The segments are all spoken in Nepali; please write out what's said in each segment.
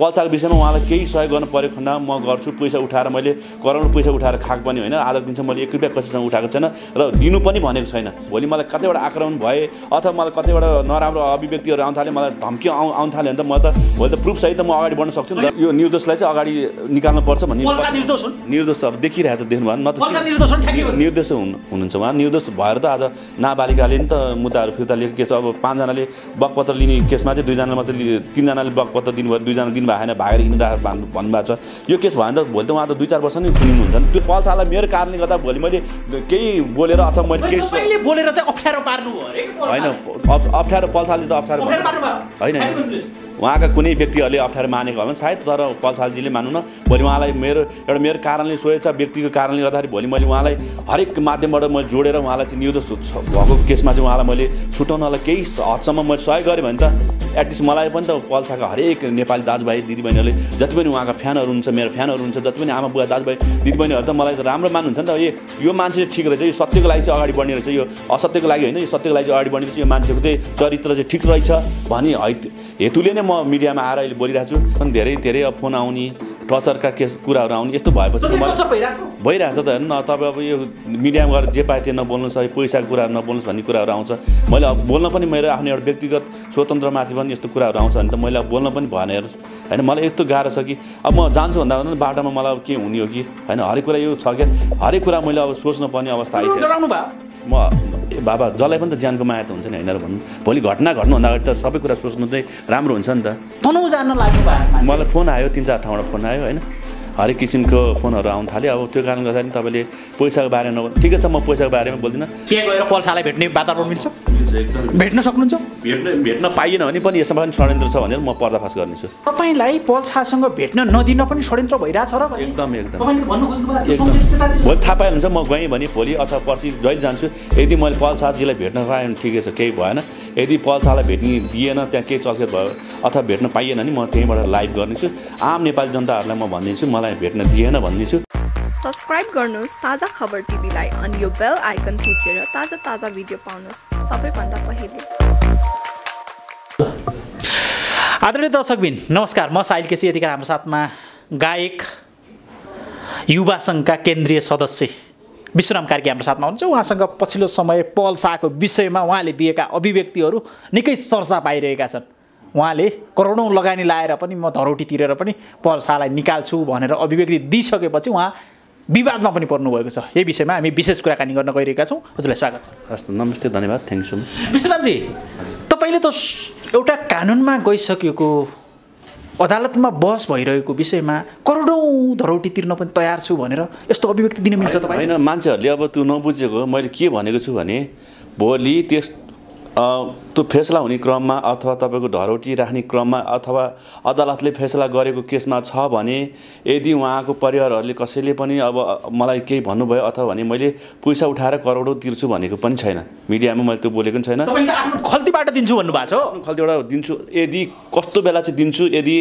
कल्चरको विषयमा उहाँलाई केही सहयोग गर्नु परेको खण्डमा म गर्छु पैसा उठाएर मैले करोडौँ पैसा उठाएर खाएको पनि होइन आजको दिनसम्म मैले एक रुपियाँ कसैसँग उठाएको छैन र दिनु पनि भनेको छैन भोलि मलाई कतिवटा आक्रमण भए अथवा मलाई कतिवटा नराम्रो अभिव्यक्तिहरू आउनु थाल्यो मलाई धम्की आउ आउनु थाल्यो भने त म त भोलि त प्रुफ सहित म अगाडि बढ्न सक्छु नि यो निर्दोषलाई चाहिँ अगाडि निकाल्नुपर्छ भन्ने अब देखिरहेको छ देख्नु भएन न त निर्दोष हुनुहुन्छ उहाँ निर्दोष भएर त आज नाबालिकाले नि त मुद्दाहरू फिर्ता लिएको के छ अब पाँचजनाले बकपत्र लिने केसमा चाहिँ दुईजनाले मात्रै तिनजनाले बकपत्र दिनुभयो दुईजना दिनु भएको होइन भागेर हिँडिरहेको भन्नु भन्नुभएको छ यो केस भयो भने त भोलि त उहाँ त दुई चार वर्ष नै सुनिनुहुन्छ त्यो पल्सालाई मेरो कारणले गर्दा भोलि मैले केही बोलेर अथवा मैले केही बोलेर चाहिँ अप्ठ्यारो पार्नु होइन अप्ठ्यारो पल्सालले त अप्ठ्यारो होइन उहाँका कुनै व्यक्तिहरूले अप्ठ्यारो मानेको होला सायद तर पल्सालजीले मान्नु न भोलि उहाँलाई मेरो एउटा मेरो कारणले सोचेछ व्यक्तिको कारणले गर्दाखेरि भोलि मैले उहाँलाई हरेक माध्यमबाट म जोडेर उहाँलाई चाहिँ निर्दोष भएको केसमा चाहिँ उहाँलाई मैले छुट्याउनलाई केही हदसम्म मैले सहयोग गरेँ भने त एटलिस्ट मलाई पनि त पल्साका हरेक नेपाली दाजुभाइ दिदीबहिनीहरूले जति पनि उहाँका फ्यानहरू हुन्छ मेरो फ्यानहरू हुन्छ जति पनि आमा बुवा दाजुभाइ दिदीबहिनीहरू त मलाई त राम्रो मान्नुहुन्छ नि त ए यो मान्छे ठिक रहेछ यो सत्यको लागि चाहिँ अगाडि बढ्ने रहेछ यो असत्यको लागि होइन यो सत्यको लागि अगाडि बढ्ने रहेछ यो मान्छेको चाहिँ चरित्र चाहिँ ठिक रहेछ भन्ने है हेतुले नै म मिडियामा आएर अहिले बोलिरहेको छु अनि धेरै धेरै फोन आउने टर्चरका केस कुराहरू आउने यस्तो भएपछि भइरहेछ त हेर्नु न तपाईँ अब यो मिडियामा गएर जे पाए त्यो नबोल्नुहोस् है पैसाको कुराहरू नबोल्नुहोस् भन्ने कुराहरू आउँछ मैले अब बोल्न पनि मेरो आफ्नो एउटा व्यक्तिगत स्वतन्त्रमाथि पनि यस्तो कुराहरू आउँछ भने त मैले अब बोल्न पनि भएन हेर्नुहोस् होइन मलाई यस्तो गाह्रो छ कि अब म जान्छु भन्दा पनि बाटोमा मलाई अब के हुने हो कि होइन हरेक कुरा यो छ क्या हरेक कुरा मैले अब सोच्नुपर्ने अवस्था आइसक्यो म बाबा जसलाई पनि त ज्यानको माया त हुन्छ नि होइन र भोलि घटना घट्नुभन्दा अगाडि त सबै कुरा सोच्नु चाहिँ राम्रो हुन्छ नि त तनाउ जान लाग्नु भयो मलाई फोन आयो तिन चार ठाउँबाट फोन आयो होइन हरेक किसिमको फोनहरू आउनु थाल्यो अब त्यो कारणले गर्दाखेरि तपाईँले पैसाको बारेमा ठिकै छ म पैसाको बारेमा बोल्दिनँ के गएर पल्सालाई भेट्ने वातावरण मिल्छ भेट्न सक्नुहुन्छ भेट्न भेट्न पाइएन भने पनि यसमा पनि षड्यन्त्र छ भनेर म पर्दाफास गर्नेछु तपाईँलाई पल शाहसँग भेट्न नदिन पनि षड्यन्त्र भइरहेछ र एकदम एकदम भोलि थाहा पाइहाल्नुहुन्छ म गएँ भने भोलि अथवा पर्सि जहिले जान्छु यदि मैले पल शाहजीलाई भेट्न पाएँ भने ठिकै छ केही भएन यदि पल शाहलाई भेट्ने दिएन त्यहाँ केही चलखेल भयो अथवा भेट्न पाइएन भने म त्यहीँबाट लाइभ गर्नेछु आम नेपाली जनताहरूलाई म भनिदिन्छु मलाई भेट्न दिएन भनिदिन्छु सब्सक्राइब गर्नुहोस् ताजा खबर टिभीलाई अनि यो बेल आइकन थिचेर ताजा ताजा भिडियो पाउनुहोस् सबैभन्दा पहिले आदरणीय दर्शकबिन नमस्कार म साइल केसी यतिखेर हाम्रो साथमा गायक युवा सङ्घका केन्द्रीय सदस्य विश्राम कार्की हाम्रो साथमा हुनुहुन्छ उहाँसँग पछिल्लो समय पल शाहको विषयमा उहाँले दिएका अभिव्यक्तिहरू निकै चर्चा पाइरहेका छन् उहाँले करोडौँ लगानी लाएर पनि म धरौटी तिरेर पनि पल शाहलाई निकाल्छु भनेर अभिव्यक्ति दिइसकेपछि उहाँ विवादमा पनि पर्नुभएको छ यही विषयमा हामी विशेष कुराकानी गर्न गइरहेका छौँ हजुरलाई स्वागत छ हस् नमस्ते धन्यवाद थ्याङ्क सो मच विश्वनाथजी तपाईँले त एउटा कानुनमा गइसकेको अदालतमा बहस भइरहेको विषयमा करोडौँ धरोटी तिर्न पनि तयार छु भनेर यस्तो अभिव्यक्ति दिन मिल्छ तपाईँ होइन मान्छेहरूले अब त्यो नबुझेको मैले के भनेको छु भने भोलि त्यस त्यो फैसला हुने क्रममा अथवा तपाईँको धरोटी राख्ने क्रममा अथवा अदालतले फैसला गरेको केसमा छ भने यदि उहाँको परिवारहरूले कसैले पनि अब मलाई केही भन्नुभयो अथवा भने मैले पैसा उठाएर करोडौँ तिर्छु भनेको पनि छैन मिडियामा मैले त्यो बोलेको पनि छैन खल्तीबाट दिन्छु भन्नुभएको छ आफ्नो खल्तीबाट दिन्छु यदि कस्तो बेला चाहिँ दिन्छु यदि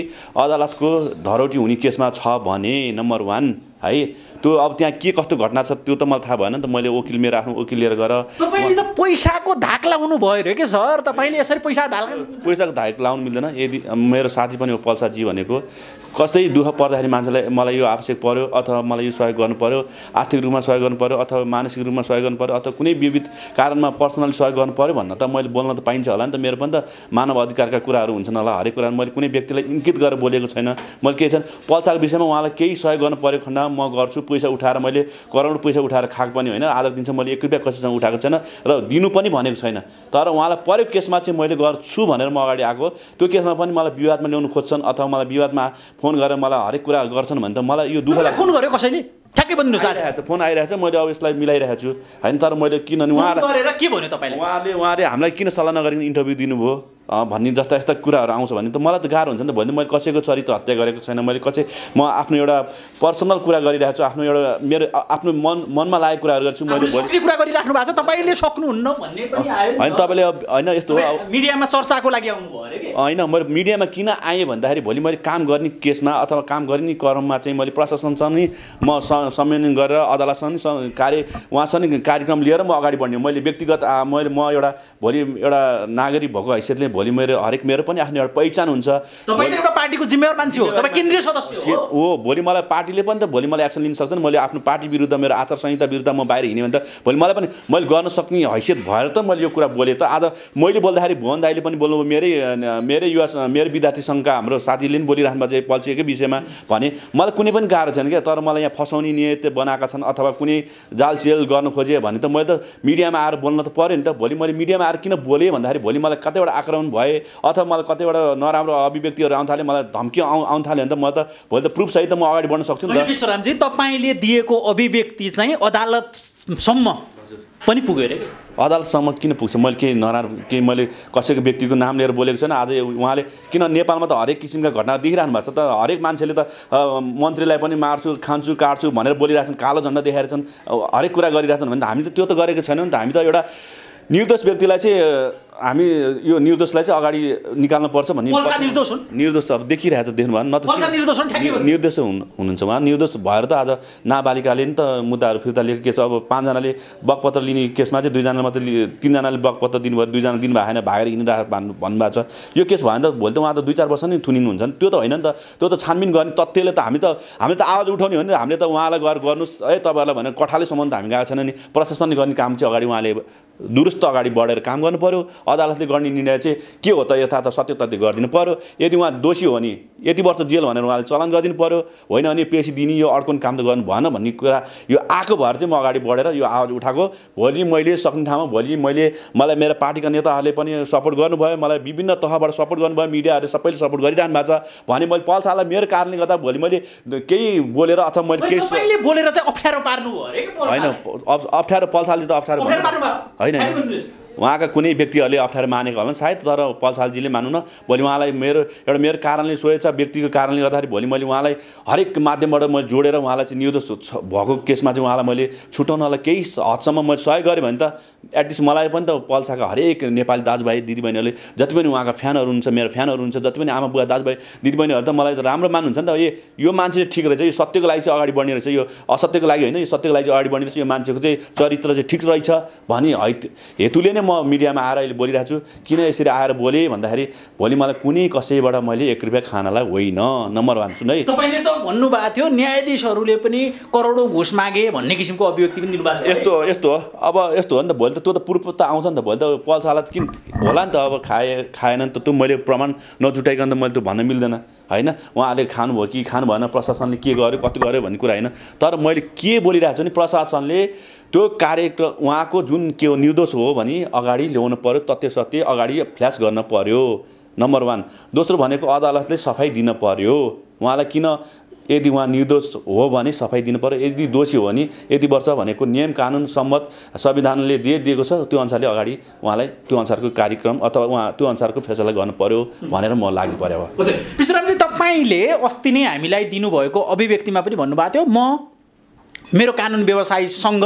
अदालतको धरोटी हुने केसमा छ भने नम्बर वान है त्यो अब त्यहाँ के कस्तो घटना छ त्यो त मलाई थाहा भएन नि त मैले वकिल मेरो आफ्नो वकिल लिएर गएर तपाईँले त पैसाको धाक लगाउनु भयो अरे के सर तपाईँले यसरी पैसा धाल पैसाको धाइक लाउनु मिल्दैन यदि मेरो साथी पनि हो पल्साजी भनेको कस्तै दुःख पर्दाखेरि मान्छेलाई मलाई यो आवश्यक पऱ्यो अथवा मलाई यो सहयोग गर्नु पऱ्यो आर्थिक रूपमा सहयोग गर्नु पऱ्यो अथवा मानसिक रूपमा सहयोग गर्नु पऱ्यो अथवा कुनै विविध कारणमा पर्सनली सहयोग गर्नु पऱ्यो भन्न त मैले बोल्न त पाइन्छ होला नि त मेरो पनि त मानव अधिकारका कुराहरू हुन्छन् होला हरेक कुरा मैले कुनै व्यक्तिलाई इङ्कित गरेर बोलेको छैन मैले केही छैन पल्साको विषयमा उहाँलाई केही सहयोग गर्नु परेको खण्डमा म गर्छु पैसा उठाएर मैले करोड पैसा उठाएर खाएको पनि होइन आजको दिनसम्म मैले एक रुपियाँ कसैसँग उठाएको छैन र दिनु पनि भनेको छैन तर उहाँलाई परेको केसमा चाहिँ मैले गर्छु भनेर म अगाडि आएको त्यो केसमा पनि मलाई विवादमा ल्याउनु खोज्छन् अथवा मलाई विवादमा फोन गरेर मलाई हरेक कुरा गर्छन् भने त मलाई यो दुःख फोन गर्यो कसैले ठ्याक्कै छ फोन आइरहेको छ मैले अब यसलाई मिलाइरहेको छु होइन तर मैले किनभने उहाँले के भन्यो तपाईँले उहाँले उहाँले हामीलाई किन सल्लाह नगरिकन इन्टरभ्यू दिनुभयो भन्ने जस्ता यस्ता कुराहरू आउँछ भने त मलाई त गाह्रो हुन्छ नि त भोलि मैले कसैको चरित्र हत्या गरेको छैन मैले कसै म आफ्नो एउटा पर्सनल कुरा गरिरहेको छु आफ्नो एउटा मेरो आफ्नो मन मनमा लागेको कुराहरू गर्छु मैले कुरा गरिराख्नु भएको छ तपाईँले सक्नुहुन्न होइन तपाईँले होइन यस्तो हो मिडियामा चर्चाको लागि होइन मैले मिडियामा किन आएँ भन्दाखेरि भोलि मैले काम गर्ने केसमा अथवा काम गर्ने क्रममा चाहिँ मैले प्रशासनसँग म सम्मेलन गरेर अदालतसँग कार्य उहाँसँग कार्यक्रम लिएर म अगाडि बढ्ने मैले व्यक्तिगत मैले म एउटा भोलि एउटा नागरिक भएको हैसियतले भोलि मेरो हरेक मेरो पनि आफ्नो एउटा पहिचान हुन्छ तपाईँ त एउटा पार्टीको जिम्मेवार मान्छे हो तपाईँ केन्द्रीय सदस्य हो भोलि मलाई पार्टीले पनि त भोलि मलाई एक्सन लिन सक्छन् मैले आफ्नो पार्टी विरुद्ध मेरो आचार संहिता विरुद्ध म बाहिर हिँड्यो भने त भोलि मलाई पनि मैले गर्न सक्ने हैसियत भएर त मैले यो कुरा बोलेँ त आज मैले बोल्दाखेरि भुवन दाईले पनि बोल्नु मेरै मेरै युवा मेरो विद्यार्थी सङ्घका हाम्रो साथीले पनि बोलिराख्नु छ पल्सिएकै विषयमा भने मलाई कुनै पनि गाह्रो छैन क्या तर मलाई यहाँ फसाउने नियत बनाएका छन् अथवा कुनै जालसेल गर्न खोजेँ भने त मैले त मिडियामा आएर बोल्न त पऱ्यो नि त भोलि मैले मिडियामा आएर किन बोलेँ भन्दाखेरि भोलि मलाई कतैबाट आक्रमण प्रब्लम भए अथवा मलाई कतिवटा नराम्रो अभिव्यक्तिहरू आउनु थाल्यो मलाई धम्की आउ आउनु थाल्यो भने त म त भोलि त प्रुफसहित म अगाडि बढ्न सक्छु नि त विश्वरामजी तपाईँले दिएको अभिव्यक्ति चाहिँ अदालतसम्म पनि पुग्यो अरे अदालतसम्म किन पुग्छ मैले केही नराम्रो केही मैले कसैको व्यक्तिको नाम लिएर बोलेको छैन आज उहाँले किन नेपालमा त हरेक किसिमका घटना देखिरहनु भएको छ त हरेक मान्छेले त मन्त्रीलाई पनि मार्छु खान्छु काट्छु भनेर बोलिरहेछन् कालो झन्डा देखाइरहेछन् हरेक कुरा गरिरहेछन् भने त हामीले त त्यो त गरेको छैनौँ नि त हामी त एउटा निर्दोष व्यक्तिलाई चाहिँ हामी यो निर्दोषलाई चाहिँ अगाडि निकाल्नुपर्छ भन्ने निर्दोष निर्दोष अब देखिरहेको देख्नु भएन न त निर्दोष हुन् हुनुहुन्छ उहाँ निर्दोष भएर त आज नाबालिकाले नि त मुद्दाहरू फिर्ता लिएको के छ अब पाँचजनाले बकपत्र लिने केसमा चाहिँ दुईजनाले मात्रै तिनजनाले बकपत्र दिनुभयो दुईजना दिनु भएन भागेर हिँडिरहेको भन्नु भन्नुभएको छ यो केस भयो भने त भोलि त उहाँ त दुई चार वर्ष नै थुनिनुहुन्छ नि त्यो त होइन नि त त्यो त छानबिन गर्ने तथ्यले त हामी त हामीले त आवाज उठाउने हो नि त हामीले त उहाँलाई गएर गर्नुहोस् है तपाईँहरूलाई भनेर कठालेसम्म त हामी गएको छैन नि प्रशासनले गर्ने काम चाहिँ अगाडि उहाँले दुरुस्त अगाडि बढेर काम गर्नु पऱ्यो अदालतले गर्ने निर्णय चाहिँ के हो त यथार्थ सत्यतथ्य गरिदिनु पऱ्यो यदि उहाँ दोषी हो भने यति वर्ष जेल भनेर उहाँले चलन गरिदिनु पऱ्यो होइन भने पेसी दिने यो अर्को काम त गर्नु भएन भन्ने कुरा यो आएको भएर चाहिँ म अगाडि बढेर यो आवाज उठाएको भोलि मैले सक्ने ठाउँमा भोलि मैले मलाई मेरो पार्टीका नेताहरूले पनि सपोर्ट गर्नुभयो मलाई विभिन्न तहबाट सपोर्ट गर्नुभयो मिडियाहरूले सबैले सपोर्ट गरिरहनु भएको छ भने मैले पल्सालाई मेरो कारणले गर्दा भोलि मैले केही बोलेर अथवा मैले केही बोलेर चाहिँ अप्ठ्यारो पार्नु होइन अप्ठ्यारो पल्साले त अप्ठ्यारो होइन उहाँका कुनै व्यक्तिहरूले अप्ठ्यारो मानेको होला सायद तर पलसालजीले मान्नु न भोलि उहाँलाई मेरो एउटा मेरो कारणले छ व्यक्तिको कारणले गर्दाखेरि भोलि मैले उहाँलाई हरेक माध्यमबाट म जोडेर उहाँलाई चाहिँ निर्दोष भएको केसमा चाहिँ उहाँलाई मैले छुट्याउनलाई केही हदसम्म मैले सहयोग गरेँ भने त एटलिस्ट मलाई पनि त पलसाका हरेक नेपाली दाजुभाइ दिदीबहिनीहरूले जति पनि उहाँका फ्यानहरू हुन्छ मेरो फ्यानहरू हुन्छ जति पनि आमा बुवा दाजुभाइ दिदीबहिनीहरू त मलाई त राम्रो मान्नुहुन्छ नि त ए यो मान्छे चाहिँ ठिक रहेछ यो सत्यको लागि चाहिँ अगाडि बढ्ने रहेछ यो असत्यको लागि होइन यो सत्यको लागि चाहिँ अगाडि बढ्ने रहेछ यो मान्छेको चाहिँ चरित्र चाहिँ ठिक रहेछ भनी है हेतुले नै म मिडियामा आएर अहिले बोलिरहेको छु किन यसरी आएर बोलेँ भन्दाखेरि भोलि मलाई कुनै कसैबाट मैले एक रुपियाँ खानलाई होइन नम्बर वान सुन है तपाईँले त भन्नुभएको थियो न्यायाधीशहरूले पनि करोडौँ घुस मागे भन्ने किसिमको अभिव्यक्ति पनि दिनुभएको छ यस्तो यस्तो अब यस्तो हो नि त भोलि त त्यो त पूर्व त आउँछ नि त भोलि त पल्सालाई त किन होला नि त अब खाए खाएन नि त त्यो मैले प्रमाण नजुटाइकन त मैले त भन्न मिल्दैन होइन उहाँले खानुभयो कि खानु भएन प्रशासनले के गर्यो कति गर्यो भन्ने कुरा होइन तर मैले के बोलिरहेको छु भने प्रशासनले त्यो कार्यक्रम उहाँको जुन के हो निर्दोष हो भने अगाडि ल्याउनु पऱ्यो तथ्य सत्य अगाडि फ्ल्यास गर्न पऱ्यो नम्बर वान दोस्रो भनेको अदालतले सफाइ दिन पऱ्यो उहाँलाई किन यदि उहाँ निर्दोष हो भने सफाइ दिनु पऱ्यो यदि दोषी हो भने यति वर्ष भनेको नियम कानुन सम्मत संविधानले दिए दिएको छ त्यो अनुसारले अगाडि उहाँलाई त्यो अनुसारको कार्यक्रम अथवा उहाँ त्यो अनुसारको फैसला गर्नु पऱ्यो भनेर म लागि पऱ्यो विश्रामजी तपाईँले अस्ति नै हामीलाई दिनुभएको अभिव्यक्तिमा पनि भन्नुभएको थियो म मेरो कानुन व्यवसायसँग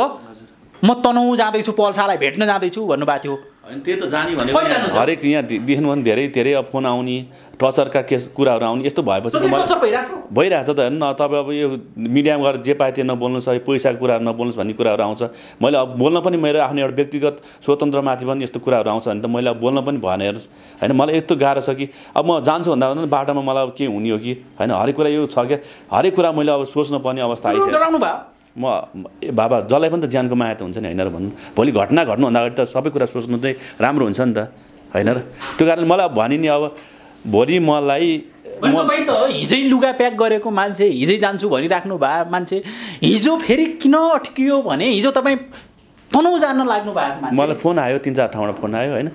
म तनहु जाँदैछु पल्सालाई भेट्न जाँदैछु भन्नुभएको थियो अनि त्यही त जाने भनेको हरेक यहाँ देख्नु भने धेरै धेरै अब फोन आउने टर्चरका केस कुराहरू आउने यस्तो भएपछि भइरहेछ त हेर्नु न तपाईँ अब यो मिडियामा गएर जे पाए त्यो नबोल्नुहोस् है पैसाको कुराहरू नबोल्नुहोस् भन्ने कुराहरू आउँछ मैले अब बोल्न पनि मेरो आफ्नो एउटा व्यक्तिगत स्वतन्त्रमाथि पनि यस्तो कुराहरू आउँछ भने त मैले अब बोल्न पनि भएन हेर्नुहोस् होइन मलाई यस्तो गाह्रो छ कि अब म जान्छु भन्दा भन्दा बाटोमा मलाई अब केही हुने हो कि होइन हरेक कुरा यो छ क्या हरेक कुरा मैले अब सोच्नुपर्ने अवस्था आइसक्यो म ए बाबा जसलाई पनि त ज्यानको माया त हुन्छ नि होइन र भन्नु भोलि घटना घट्नुभन्दा अगाडि त सबै कुरा सोच्नु चाहिँ राम्रो हुन्छ नि त होइन र त्यो कारण मलाई भने नि अब भोलि मलाई तपाईँ त हिजै लुगा प्याक गरेको मान्छे हिजै जान्छु भनिराख्नु भए मान्छे हिजो फेरि किन अट्कियो भने हिजो तपाईँ तनाउ जान लाग्नु भएको मलाई फोन आयो तिन चार ठाउँबाट फोन आयो होइन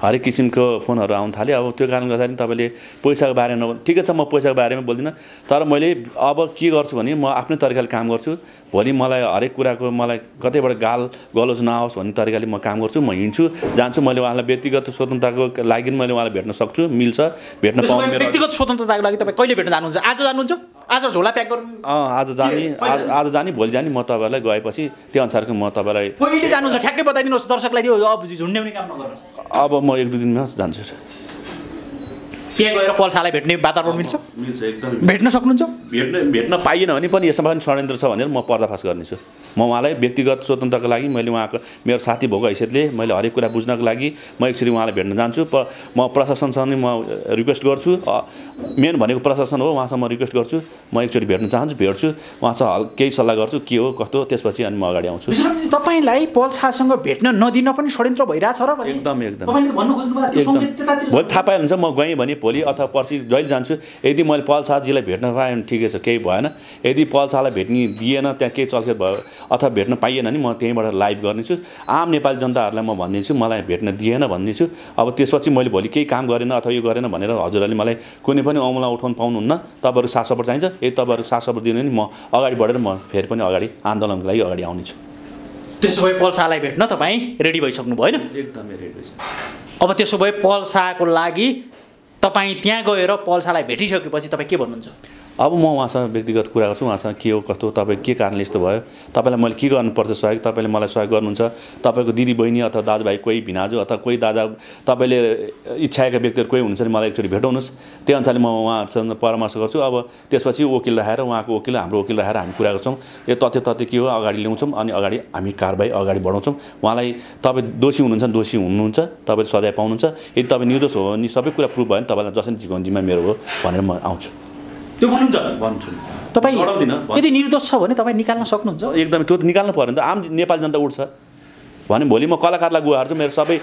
हरेक किसिमको फोनहरू आउनु थाल्यो अब त्यो कारणले गर्दाखेरि तपाईँले पैसाको बारेमा ठिकै छ म पैसाको बारेमा बोल्दिनँ तर मैले अब के गर्छु भने म आफ्नै तरिकाले काम गर्छु भोलि मलाई हरेक कुराको मलाई कतैबाट गाल गलोज नआओस् भन्ने तरिकाले म काम गर्छु म हिँड्छु जान्छु मैले उहाँलाई व्यक्तिगत स्वतन्त्रताको लागि मैले उहाँलाई भेट्न सक्छु मिल्छ भेट्न पाउँछु व्यक्तिगत स्वतन्त्रताको लागि तपाईँ कहिले भेट्न जानुहुन्छ आज जानुहुन्छ आज झोला प्याक गर्नु आज जाने आज जाने भोलि जाने म तपाईँहरूलाई गएपछि त्यो अनुसारको म तपाईँलाई कहिले जानुहुन्छ ठ्याक्कै बताइदिनुहोस् दर्शकलाई त्यो अब झुन्ड्याउने काम नगर्नुहोस् अब म एक दुई दिनमा जान्छु त्यहाँ गएर पल्सालाई भेट्ने वातावरण मिल्छ मिल्छ एकदम भेट्न सक्नुहुन्छ भेट्न भेट्न पाइएन भने पनि यसमा पनि षड्यन्त्र छ भनेर म पर्दाफास गर्नेछु म उहाँलाई व्यक्तिगत स्वतन्त्रको लागि मैले उहाँको मेरो साथी भएको हैसियतले मैले हरेक कुरा बुझ्नको लागि म एकचोटि उहाँलाई भेट्न जान्छु प म प्रशासनसँग म रिक्वेस्ट गर्छु मेन भनेको प्रशासन हो उहाँसँग म रिक्वेस्ट गर्छु म एकचोटि भेट्न चाहन्छु भेट्छु उहाँसँग हल केही सल्लाह गर्छु के हो कस्तो त्यसपछि अनि म अगाडि आउँछु तपाईँलाई शाहसँग भेट्न नदिन पनि षड्यन्त्र भइरहेछ र एकदम एकदम भोलि थाहा पाइहाल्नुहुन्छ म गएँ भने भोलि अथवा पर्सि जहिले जान्छु यदि मैले पल शाहजीलाई भेट्न पाएँ भने ठिकै छ केही भएन यदि पल शाहलाई भेट्ने दिएन त्यहाँ केही चलखेल भयो अथवा भेट्न पाइएन भने म त्यहीँबाट लाइभ गर्नेछु आम नेपाली जनताहरूलाई म भनिदिन्छु मलाई भेट्न दिएन भनिदिन्छु अब त्यसपछि मैले भोलि केही काम गरेन अथवा यो गरेन भनेर हजुरहरूले मलाई कुनै पनि औमला उठाउनु पाउनुहुन्न तपाईँहरू सात सपोर्ट चाहिन्छ यदि तपाईँहरू सात सपोर्ट दिनु भने म अगाडि बढेर म फेरि पनि अगाडि आन्दोलनको लागि अगाडि आउनेछु त्यसो भए पल शाहलाई भेट्न तपाईँ रेडी भइसक्नु भयो एकदमै रेडी भइसक्नु अब त्यसो भए पल शाहको लागि तपाईँ त्यहाँ गएर पल्सालाई भेटिसकेपछि तपाईँ के भन्नुहुन्छ अब म उहाँसँग व्यक्तिगत कुरा गर्छु उहाँसँग के हो कस्तो तपाईँ के कारणले यस्तो भयो तपाईँलाई मैले के गर्नुपर्छ सहयोग तपाईँले मलाई सहयोग गर्नुहुन्छ तपाईँको दिदी बहिनी अथवा दाजुभाइ कोही भिनाजु अथवा कोही दादा तपाईँले इच्छाएका व्यक्तिहरू कोही हुनुहुन्छ भने मलाई एकचोटि भेटाउनुहोस् त्यही अनुसारले म उहाँहरूसँग परामर्श गर्छु अब त्यसपछि वकिल राखेर उहाँको वकिल हाम्रो वकिल राखेर हामी कुरा गर्छौँ यो तथ्य तथ्य के हो अगाडि ल्याउँछौँ अनि अगाडि हामी कारबाही अगाडि बढाउँछौँ उहाँलाई तपाईँ दोषी हुनुहुन्छ दोषी हुनुहुन्छ तपाईँले सजाय पाउनुहुन्छ यदि तपाईँ निर्दोष हो भने सबै कुरा प्रुभ भयो भने तपाईँलाई जसरी जिम्मा मेरो हो भनेर म आउँछु त्यो भन्नुहुन्छ भन्छु तपाईँ यदि निर्दोष छ भने तपाईँ निकाल्न सक्नुहुन्छ एकदमै त्यो त निकाल्नु पऱ्यो नि त आम नेपाली जनता उठ्छ भने भोलि म कलाकारलाई गुहार्छु मेरो सबै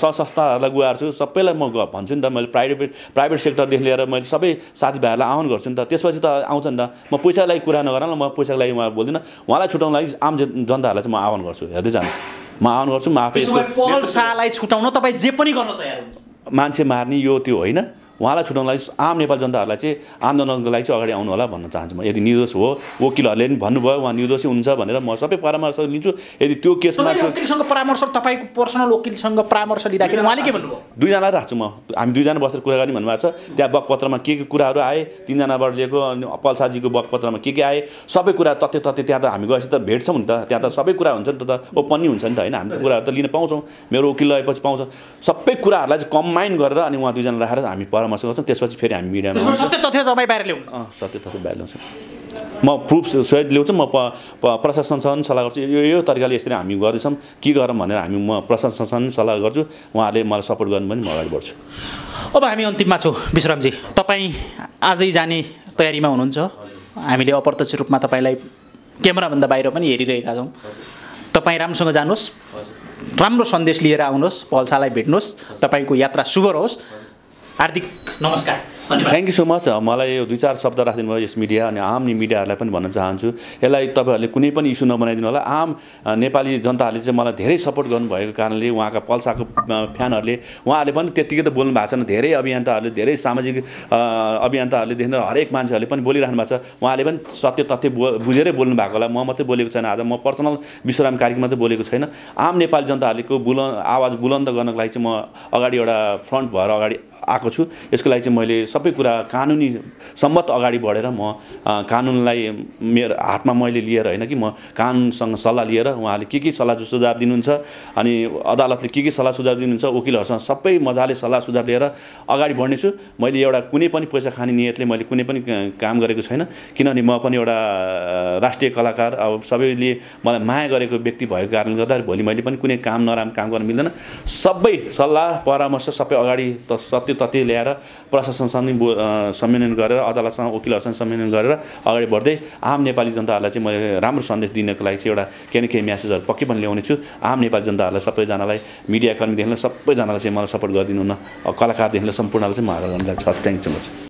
संस्थाहरूलाई गुहार्छु सबैलाई म भन्छु नि त मैले प्राइभेट प्राइभेट सेक्टरदेखि लिएर मैले सबै साथीभाइहरूलाई आह्वान गर्छु नि त त्यसपछि त आउँछ नि त म पैसाको लागि कुरा नगरौँ म पैसाको लागि उहाँ बोल्दिनँ उहाँलाई छुट्याउनु लागि आम जनताहरूलाई चाहिँ म आह्वान गर्छु हेर्दै जानुहोस् म आह्वान गर्छु म आफै पहल शाहलाई छुटाउन तपाईँ जे पनि गर्न तयार हुन्छ मान्छे मार्ने यो त्यो होइन उहाँलाई छुट्याउनलाई आम नेपाली जनताहरूलाई चाहिँ आन्दोलनको लागि चाहिँ अगाडि आउनु होला भन्न चाहन्छु म यदि निर्दोष हो वकिलहरूले पनि भन्नुभयो उहाँ निर्दोषी हुन्छ भनेर म सबै परामर्श लिन्छु यदि त्यो केसमा वकिलसँग परामर्श तपाईँको पर्सनल वकिलसँग परामर्श लिँदाखेरि उहाँले के भन्नुभयो दुईजनालाई राख्छु म हामी दुईजना बसेर कुरा गर्ने भन्नुभएको छ त्यहाँ बकपत्रमा के के कुराहरू आए तिनजनाबाट लिएको अनि साजीको बकपत्रमा के के आए सबै कुरा तथ्य तथ्य त्यहाँ त हामी गएपछि त भेट्छौँ नि त त्यहाँ त सबै कुरा हुन्छ नि त ओ पनि हुन्छ नि त होइन हामी त कुराहरू त लिन पाउँछौँ मेरो वकिल लगेपछि पाउँछ सबै कुराहरूलाई चाहिँ कम्बाइन गरेर अनि उहाँ दुईजना राखेर हामी पर परामर्श गर्छौँ त्यसपछि फेरि हामी मिडियामा सत्य तथ्य तपाईँ बाहिर ल्याउनु सत्य तथ्य बाहिर ल्याउँछौँ म प्रुफ सहित ल्याउँछु म प प्रशासनसँग सल्लाह गर्छु यो यो तरिकाले यसरी हामी गर्दैछौँ के गरौँ भनेर हामी म प्रशासनसँग सल्लाह गर्छु उहाँहरूले मलाई सपोर्ट गर्नु पनि म अगाडि बढ्छु अब हामी अन्तिममा छौँ विश्रामजी तपाईँ आजै जाने तयारीमा हुनुहुन्छ हामीले अप्रत्यक्ष रूपमा तपाईँलाई क्यामेराभन्दा बाहिर पनि हेरिरहेका छौँ तपाईँ राम्रोसँग जानुहोस् राम्रो सन्देश लिएर आउनुहोस् पल्सालाई भेट्नुहोस् तपाईँको यात्रा शुभ रहोस् हार्दिक नमस्कार धन्यवाद थ्याङ्क यू सो मच मलाई यो दुई चार शब्द राखिदिनु भयो यस मिडिया अनि आम मिडियाहरूलाई पनि भन्न चाहन्छु यसलाई तपाईँहरूले कुनै पनि इस्यु नबनाइदिनु होला आम नेपाली जनताहरूले चाहिँ मलाई धेरै सपोर्ट गर्नुभएको कारणले उहाँका पल्साको फ्यानहरूले उहाँहरूले पनि त्यत्तिकै त बोल्नु भएको छैन धेरै अभियन्ताहरूले धेरै सामाजिक अभियन्ताहरूलेदेखि हरेक मान्छेहरूले पनि बोलिरहनु भएको छ उहाँले पनि सत्य तथ्य बुझेरै बोल्नु भएको होला म मात्रै बोलेको छैन आज म पर्सनल विश्राम कार्यक्रम मात्रै बोलेको छैन आम नेपाली जनताहरूको बुल आवाज बुलन्द गर्नको लागि चाहिँ म अगाडि एउटा फ्रन्ट भएर अगाडि आएको छु यसको लागि चाहिँ मैले सबै कुरा कानुनी सम्मत अगाडि बढेर म कानुनलाई मेरो हातमा मैले लिएर होइन कि म कानुनसँग सल्लाह लिएर उहाँले के के सल्लाह सुझाव दिनुहुन्छ अनि अदालतले के के सल्लाह सुझाव दिनुहुन्छ वकिलहरूसँग सबै मजाले सल्लाह सुझाव लिएर अगाडि बढ्नेछु मैले एउटा कुनै पनि पैसा खाने नियतले मैले कुनै पनि काम गरेको छैन किनभने म पनि एउटा राष्ट्रिय कलाकार अब सबैले मलाई माया गरेको व्यक्ति भएको कारणले गर्दा भोलि मैले पनि कुनै काम नराम्रो काम गर्न मिल्दैन सबै सल्लाह परामर्श सबै अगाडि त सत्य तथ्य ल्याएर प्रशासनसँग आफ्नै बो सम्मेलन गरेर अदालतसँग वकिलहरूसँग सम्मेलन गरेर अगाडि बढ्दै आम नेपाली जनताहरूलाई चाहिँ मैले राम्रो सन्देश दिनको लागि चाहिँ एउटा केही न केही म्यासेजहरू पक्कै पनि ल्याउने छु आम नेपाली जनताहरूलाई सबैजनालाई मिडियाकर्मीदेखिलाई सबैजनालाई चाहिँ मलाई सपोर्ट गरिदिनु न कलाकारदेखि सम्पूर्णलाई चाहिँ म आग्रह गर्न थ्याङ्क यू सो मच